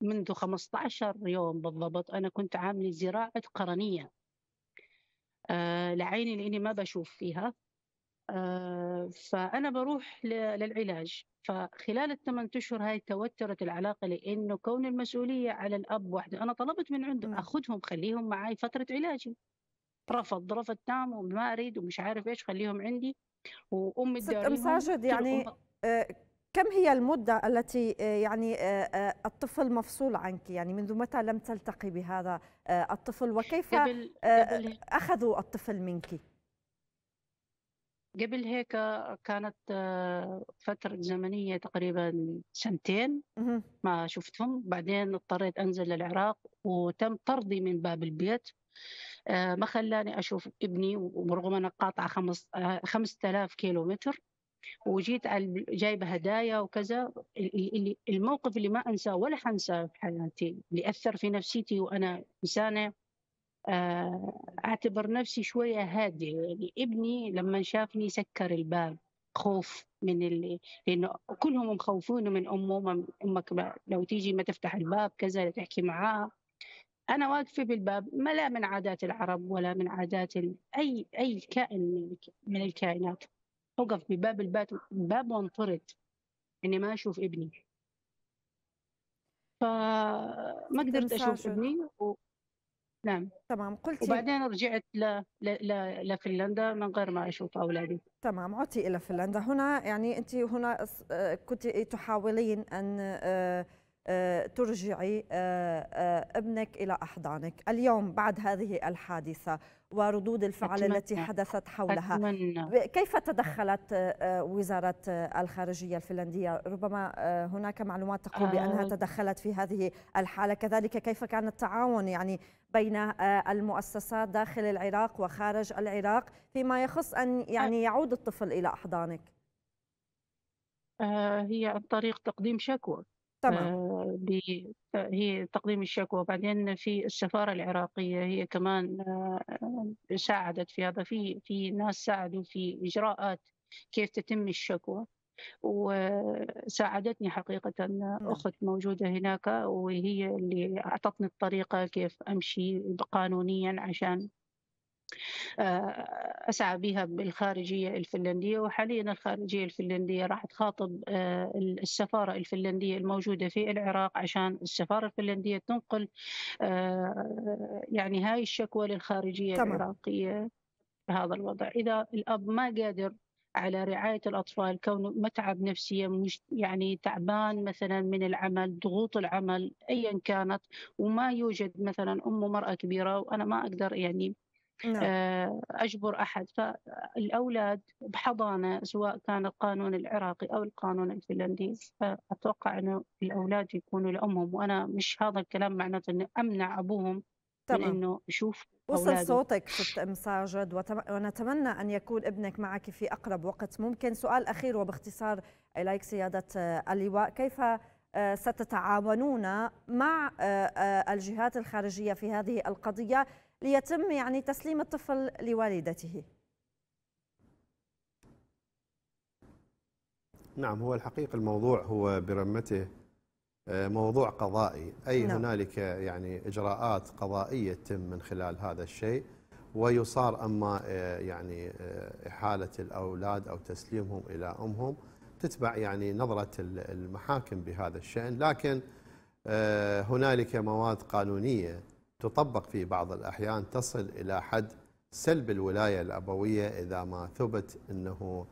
منذ 15 يوم بالضبط أنا كنت عاملة زراعة قرنية آه، لعيني لأني ما بشوف فيها آه، فأنا بروح للعلاج فخلال الثمان أشهر هاي توترت العلاقة لأنه كون المسؤولية على الأب وحده أنا طلبت من عنده أخذهم خليهم معي فترة علاجي رفض رفض تام وما أريد ومش عارف إيش خليهم عندي وأمي تداريهم ساجد يعني آه، كم هي المدة التي آه، يعني الطفل مفصول عنك يعني منذ متى لم تلتقي بهذا الطفل وكيف قبل أخذوا الطفل منك؟ قبل هيك كانت آه، فترة زمنية تقريبا سنتين ما شفتهم بعدين اضطريت أنزل للعراق وتم طردي من باب البيت آه، ما خلاني أشوف ابني ورغم أنا قاطعة خمس آه، خمسة آلاف كيلو متر وجيت جايبه هدايا وكذا الموقف اللي ما انساه ولا حنساه في حياتي اللي اثر في نفسيتي وانا انسانه آه، أعتبر نفسي شوية هادية يعني ابني لما شافني سكر الباب خوف من اللي لأنه كلهم مخوفون من أمه أمك لو تيجي ما تفتح الباب كذا تحكي معاها أنا واقفة بالباب ما لا من عادات العرب ولا من عادات أي أي كائن من الكائنات أوقف بباب الباب باب وانطرد إني ما أشوف ابني فما قدرت أشوف ابني و... نعم تمام قلتي وبعدين رجعت ل... ل... ل... لفنلندا من غير ما اشوف اولادي تمام عدتي الى فنلندا هنا يعني انت هنا آه، كنت تحاولين ان آه، ترجعي آه، آه، ابنك إلى أحضانك اليوم بعد هذه الحادثة وردود الفعل أتمنى. التي حدثت حولها أتمنى. كيف تدخلت آه، وزارة الخارجية الفنلندية ربما هناك معلومات تقول بأنها تدخلت في هذه الحالة كذلك كيف كان التعاون يعني بين المؤسسات داخل العراق وخارج العراق فيما يخص أن يعني يعود الطفل إلى أحضانك هي عن طريق تقديم شكوى طبعا تقديم الشكوى بعدين في السفارة العراقية هي كمان آه، ساعدت في هذا في في ناس ساعدوا في إجراءات كيف تتم الشكوى وساعدتني حقيقة آه، نعم. أخت موجودة هناك وهي اللي أعطتني الطريقة كيف أمشي قانونيا عشان آه، أسعى بها بالخارجية الفنلندية وحاليا الخارجية الفنلندية راح تخاطب آه، السفارة الفنلندية الموجودة في العراق عشان السفارة الفنلندية تنقل آه، يعني هاي الشكوى للخارجية طبعا. العراقية بهذا الوضع إذا الأب ما قادر على رعاية الأطفال كونه متعب نفسيا مش يعني تعبان مثلا من العمل ضغوط العمل أيا كانت وما يوجد مثلا أم ومرأة كبيرة وأنا ما أقدر يعني نعم. آه، أجبر أحد فالأولاد بحضانة سواء كان القانون العراقي أو القانون الفنلندي أتوقع أنه الأولاد يكونوا لأمهم وأنا مش هذا الكلام معناته أني أمنع أبوهم تمام. انه يشوف وصل صوتك ست ام ساجد ونتمنى ان يكون ابنك معك في اقرب وقت ممكن سؤال اخير وباختصار اليك سياده آه، اللواء كيف آه، ستتعاونون مع الجهات الخارجيه في هذه القضيه ليتم يعني تسليم الطفل لوالدته نعم هو الحقيقة الموضوع هو برمته آه، موضوع قضائي أي نعم. هنالك يعني إجراءات قضائية تتم من خلال هذا الشيء ويصار أما آه، يعني آه، إحالة الأولاد أو تسليمهم إلى أمهم تتبع يعني نظرة المحاكم بهذا الشأن لكن هنالك مواد قانونية تطبق في بعض الأحيان تصل إلى حد سلب الولاية الأبوية إذا ما ثبت أنه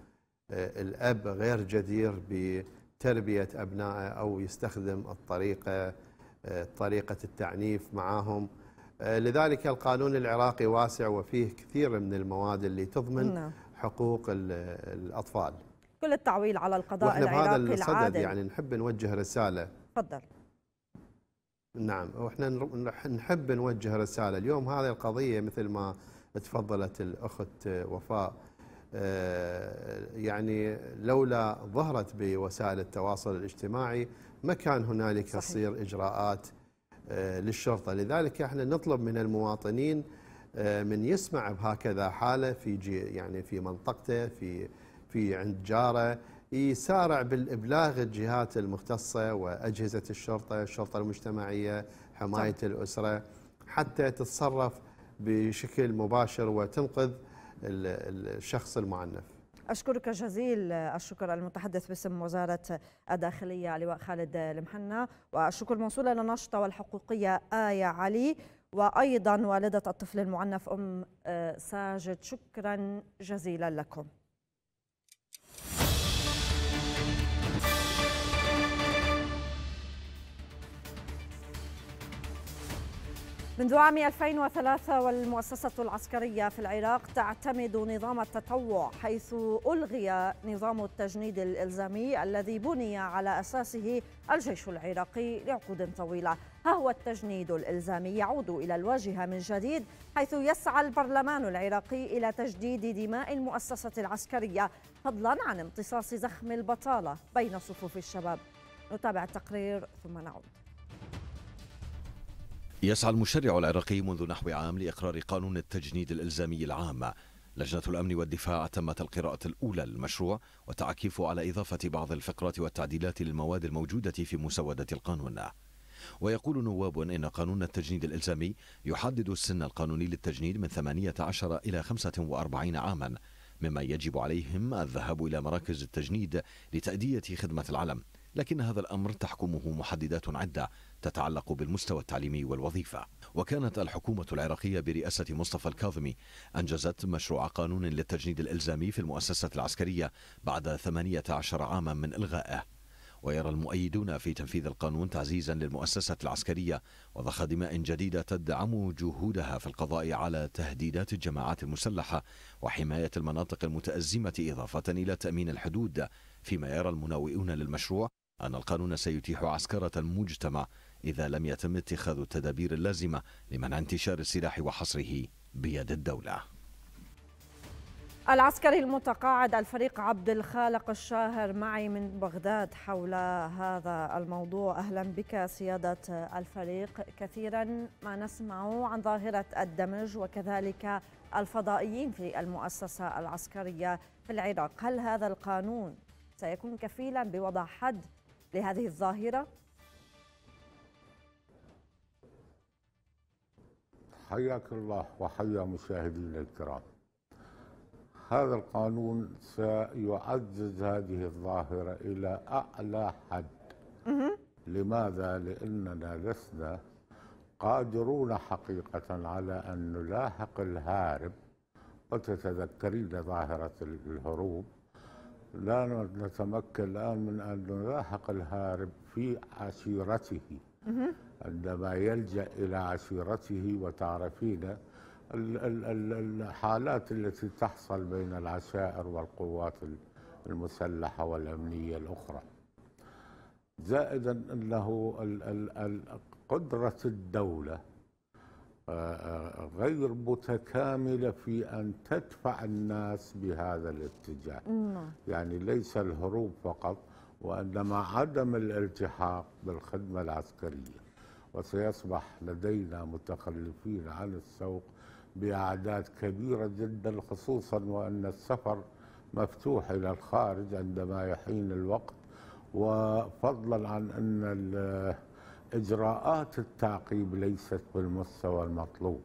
آه، الأب غير جدير بتربية أبنائه أو يستخدم الطريقة آه، طريقة التعنيف معهم آه، لذلك القانون العراقي واسع وفيه كثير من المواد اللي تضمن نعم. حقوق الأطفال كل التعويل على القضاء العراقي العادل يعني نحب نوجه رسالة تفضل نعم واحنا نحب نوجه رساله اليوم هذه القضيه مثل ما تفضلت الاخت وفاء آه، يعني لولا ظهرت بوسائل التواصل الاجتماعي ما كان هنالك تصير اجراءات آه، للشرطه لذلك احنا نطلب من المواطنين آه، من يسمع بهكذا حاله في يعني في منطقته في في عند جاره يسارع بالإبلاغ الجهات المختصة وأجهزة الشرطة الشرطة المجتمعية حماية طب. الأسرة حتى تتصرف بشكل مباشر وتنقذ الشخص المعنف أشكرك جزيل الشكر المتحدث باسم وزارة الداخلية لواء خالد المحنة والشكر الى للناشطة والحقوقية آية علي وأيضا والدة الطفل المعنف أم آه، ساجد شكرا جزيلا لكم منذ عام 2003 والمؤسسة العسكرية في العراق تعتمد نظام التطوع حيث ألغي نظام التجنيد الإلزامي الذي بني على أساسه الجيش العراقي لعقود طويلة ها هو التجنيد الإلزامي يعود إلى الواجهة من جديد حيث يسعى البرلمان العراقي إلى تجديد دماء المؤسسة العسكرية فضلا عن امتصاص زخم البطالة بين صفوف الشباب نتابع التقرير ثم نعود يسعى المشرع العراقي منذ نحو عام لإقرار قانون التجنيد الإلزامي العام لجنة الأمن والدفاع تمت القراءة الأولى للمشروع وتعكيف على إضافة بعض الفقرات والتعديلات للمواد الموجودة في مسودة القانون ويقول نواب إن قانون التجنيد الإلزامي يحدد السن القانوني للتجنيد من 18 إلى 45 عاما مما يجب عليهم الذهاب إلى مراكز التجنيد لتأدية خدمة العلم لكن هذا الأمر تحكمه محددات عدة تتعلق بالمستوى التعليمي والوظيفة وكانت الحكومة العراقية برئاسة مصطفى الكاظمي أنجزت مشروع قانون للتجنيد الإلزامي في المؤسسة العسكرية بعد 18 عاما من إلغائه ويرى المؤيدون في تنفيذ القانون تعزيزا للمؤسسة العسكرية وضخ دماء جديدة تدعم جهودها في القضاء على تهديدات الجماعات المسلحة وحماية المناطق المتأزمة إضافة إلى تأمين الحدود فيما يرى المناوئون للمشروع أن القانون سيتيح عسكرة المجتمع إذا لم يتم اتخاذ التدابير اللازمة لمنع انتشار السلاح وحصره بيد الدولة العسكري المتقاعد الفريق عبد الخالق الشاهر معي من بغداد حول هذا الموضوع اهلا بك سياده الفريق كثيرا ما نسمع عن ظاهره الدمج وكذلك الفضائيين في المؤسسه العسكريه في العراق هل هذا القانون سيكون كفيلا بوضع حد لهذه الظاهره حياك الله وحيا مشاهدينا الكرام هذا القانون سيعزز هذه الظاهرة إلى أعلى حد لماذا؟ لأننا لسنا قادرون حقيقة على أن نلاحق الهارب وتتذكرين ظاهرة الهروب لا نتمكن الآن من أن نلاحق الهارب في عشيرته عندما يلجأ إلى عشيرته وتعرفين الحالات التي تحصل بين العشائر والقوات المسلحة والأمنية الأخرى زائدا أنه قدرة الدولة آه، آه، غير متكاملة في أن تدفع الناس بهذا الاتجاه نعم. يعني ليس الهروب فقط وإنما عدم الالتحاق بالخدمة العسكرية وسيصبح لدينا متخلفين عن السوق بأعداد كبيرة جدا خصوصا وأن السفر مفتوح إلى الخارج عندما يحين الوقت وفضلا عن أن إجراءات التعقيب ليست بالمستوى المطلوب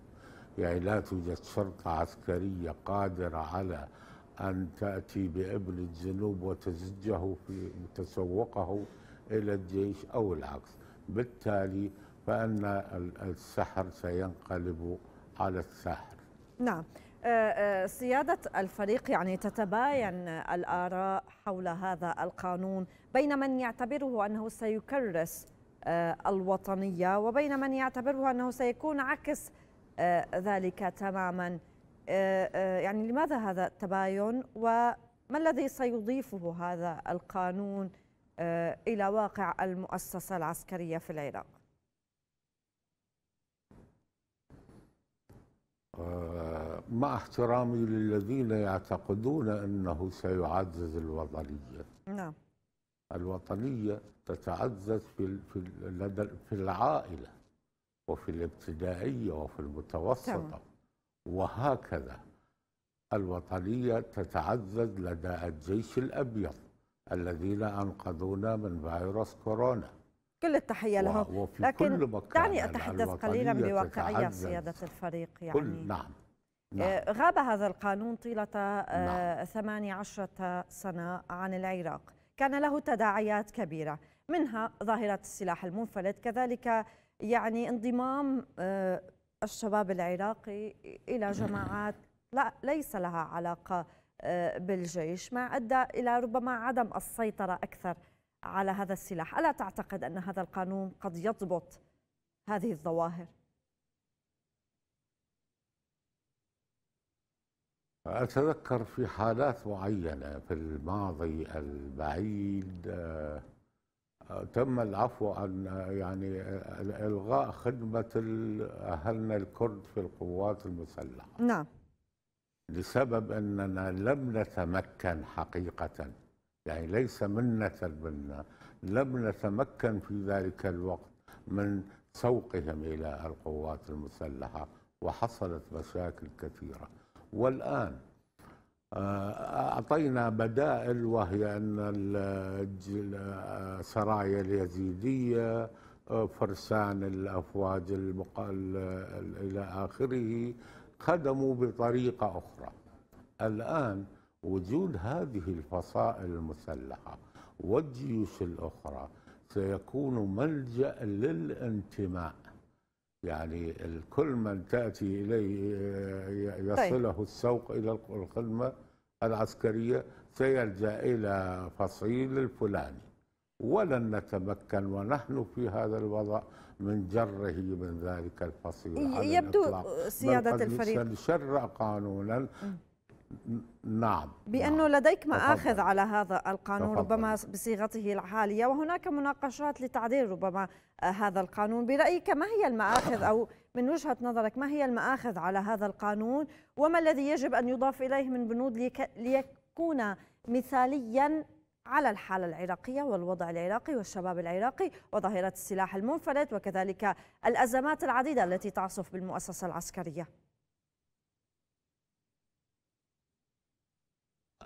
يعني لا توجد شرطة عسكرية قادرة على أن تأتي بإبل الذنوب وتزجه في تسوقه إلى الجيش أو العكس بالتالي فإن السحر سينقلب على الساحر نعم آه، آه، سيادة الفريق يعني تتباين الآراء حول هذا القانون بين من يعتبره أنه سيكرس آه، الوطنية وبين من يعتبره أنه سيكون عكس ذلك تماما آه، آه، يعني لماذا هذا التباين وما الذي سيضيفه هذا القانون آه، إلى واقع المؤسسة العسكرية في العراق مع احترامي للذين يعتقدون أنه سيعزز الوطنية نعم الوطنية تتعزز في في العائلة وفي الابتدائية وفي المتوسطة تمام. وهكذا الوطنية تتعدد لدى الجيش الأبيض الذين أنقذونا من فيروس كورونا كل التحية لهم لكن دعني أتحدث قليلا بواقعية سيادة الفريق يعني كل نعم. آه، نعم. غاب هذا القانون طيلة آه، نعم. 18 سنة عن العراق كان له تداعيات كبيرة منها ظاهرة السلاح المنفلت كذلك يعني انضمام آه، الشباب العراقي إلى جماعات لا ليس لها علاقة آه، بالجيش ما أدى إلى ربما عدم السيطرة أكثر على هذا السلاح ألا تعتقد أن هذا القانون قد يضبط هذه الظواهر؟ أتذكر في حالات معينة في الماضي البعيد آه، تم العفو عن يعني الغاء خدمه اهلنا الكرد في القوات المسلحه نعم لسبب اننا لم نتمكن حقيقه يعني ليس منه منا لم نتمكن في ذلك الوقت من سوقهم الى القوات المسلحه وحصلت مشاكل كثيره والان آه، أعطينا بدائل وهي أن السرايا آه، اليزيدية آه، فرسان الأفواج المقال إلى آخره خدموا بطريقة أخرى الآن وجود هذه الفصائل المسلحة والجيوش الأخرى سيكون ملجأ للانتماء يعني كل من تأتي إليه طيب. يصله السوق إلى الخدمة العسكرية سيلجأ إلى فصيل الفلاني ولن نتمكن ونحن في هذا الوضع من جره من ذلك الفصيل يبدو سيادة الفريق سنشرع قانونا نعم بأنه نعم. لديك مآخذ تفضل. على هذا القانون تفضل. ربما بصيغته الحالية وهناك مناقشات لتعديل ربما آه، هذا القانون برأيك ما هي المآخذ أو من وجهة نظرك ما هي المآخذ على هذا القانون وما الذي يجب أن يضاف إليه من بنود ليكون مثاليا على الحالة العراقية والوضع العراقي والشباب العراقي وظاهرة السلاح المنفلت وكذلك الأزمات العديدة التي تعصف بالمؤسسة العسكرية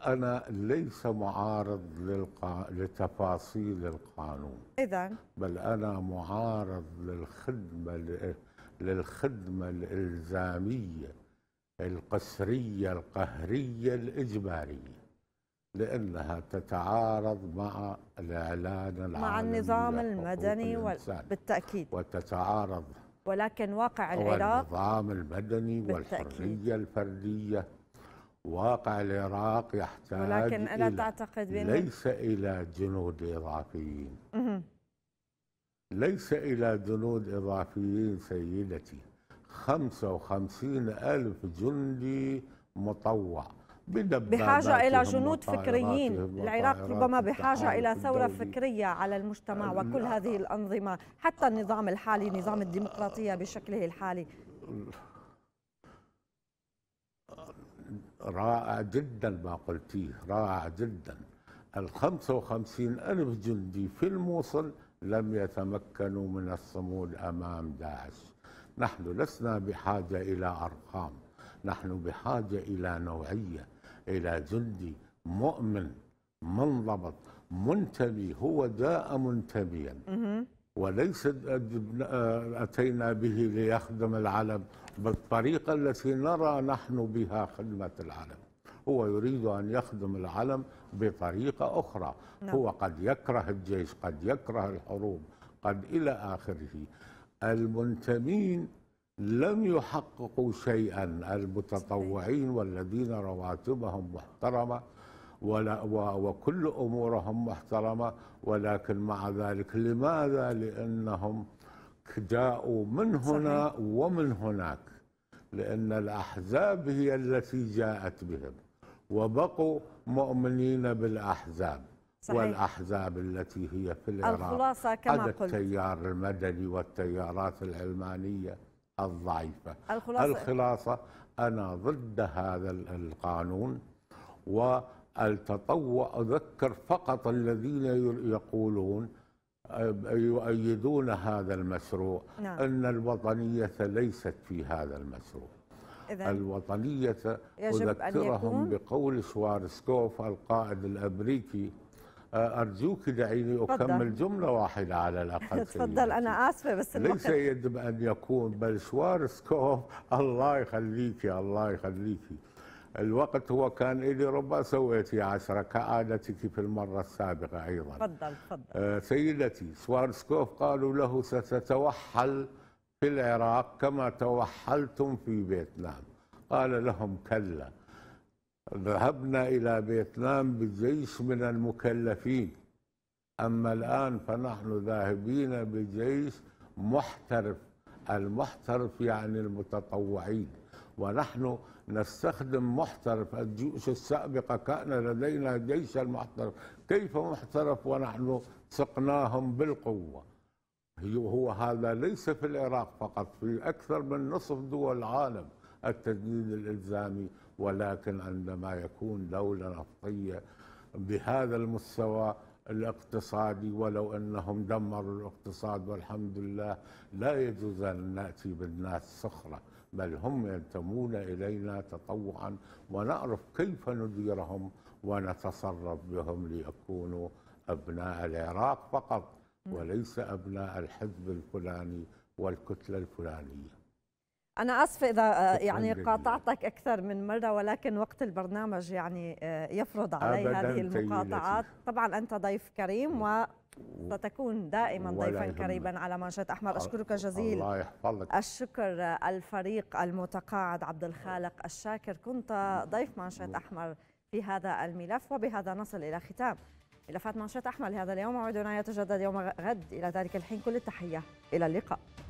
أنا ليس معارض للقا... لتفاصيل القانون إذا بل أنا معارض للخدمة ل... للخدمة الإلزامية القسرية القهرية الإجبارية لأنها تتعارض مع الإعلان العالمي مع النظام المدني وال... بالتأكيد وتتعارض ولكن واقع العراق النظام المدني بالتأكيد. والحرية الفردية واقع العراق يحتاج ولكن ألا تعتقد بأنه ليس إلى جنود إضافيين ليس إلى جنود إضافيين سيدتي 55 ألف جندي مطوع بحاجة إلى جنود فكريين العراق ربما بحاجة إلى ثورة فكرية على المجتمع وكل هذه الأنظمة حتى النظام الحالي نظام الديمقراطية بشكله الحالي رائع جدا ما قلتيه رائع جدا ال 55 ألف جندي في الموصل لم يتمكنوا من الصمود أمام داعش نحن لسنا بحاجة إلى أرقام نحن بحاجة إلى نوعية إلى جندي مؤمن منضبط منتمي هو جاء منتميا وليس آه، أتينا به ليخدم العلم بالطريقة التي نرى نحن بها خدمة العلم هو يريد أن يخدم العلم بطريقة أخرى نعم. هو قد يكره الجيش قد يكره الحروب قد إلى آخره المنتمين لم يحققوا شيئا المتطوعين والذين رواتبهم محترمة ولا وكل امورهم محترمه ولكن مع ذلك لماذا؟ لانهم جاءوا من هنا صحيح. ومن هناك لان الاحزاب هي التي جاءت بهم وبقوا مؤمنين بالاحزاب صحيح. والأحزاب التي هي في العراق الخلاصة كما قلت التيار المدني والتيارات العلمانية الضعيفة الخلاصة, الخلاصة أنا ضد هذا القانون و التطوع أذكر فقط الذين يقولون يؤيدون هذا المشروع نعم. أن الوطنية ليست في هذا المشروع إذن الوطنية أذكرهم بقول شوارسكوف القائد الأمريكي أرجوك دعيني أكمل جملة واحدة على الأقل تفضل أنا آسفة بس ليس يجب أن يكون بل شوارسكوف الله يخليكي الله يخليكي الوقت هو كان إلي ربما سويت يا عشرة كعادتك في المرة السابقة أيضا تفضل تفضل آه سيدتي سوارسكوف قالوا له ستتوحل في العراق كما توحلتم في فيتنام قال لهم كلا ذهبنا إلى فيتنام بالجيش من المكلفين أما الآن فنحن ذاهبين بجيش محترف المحترف يعني المتطوعين ونحن نستخدم محترف الجيوش السابقة كان لدينا جيش المحترف كيف محترف ونحن سقناهم بالقوة هو هذا ليس في العراق فقط في أكثر من نصف دول العالم التجنيد الإلزامي ولكن عندما يكون دولة نفطية بهذا المستوى الاقتصادي ولو أنهم دمروا الاقتصاد والحمد لله لا يجوز أن نأتي بالناس سخرة بل هم ينتمون إلينا تطوعا ونعرف كيف نديرهم ونتصرف بهم ليكونوا أبناء العراق فقط وليس أبناء الحزب الفلاني والكتلة الفلانية أنا آسفة إذا آه، يعني قاطعتك أكثر من مرة ولكن وقت البرنامج يعني آه، يفرض علي هذه المقاطعات طبعا أنت ضيف كريم و ستكون دائما ضيفا كريما على منشط احمر اشكرك جزيل الله يحفظك الشكر آه، الفريق المتقاعد عبد الخالق الشاكر كنت ضيف منشط احمر في هذا الملف وبهذا نصل الى ختام ملفات منشط احمر لهذا اليوم موعدنا يتجدد يوم غد الى ذلك الحين كل التحيه الى اللقاء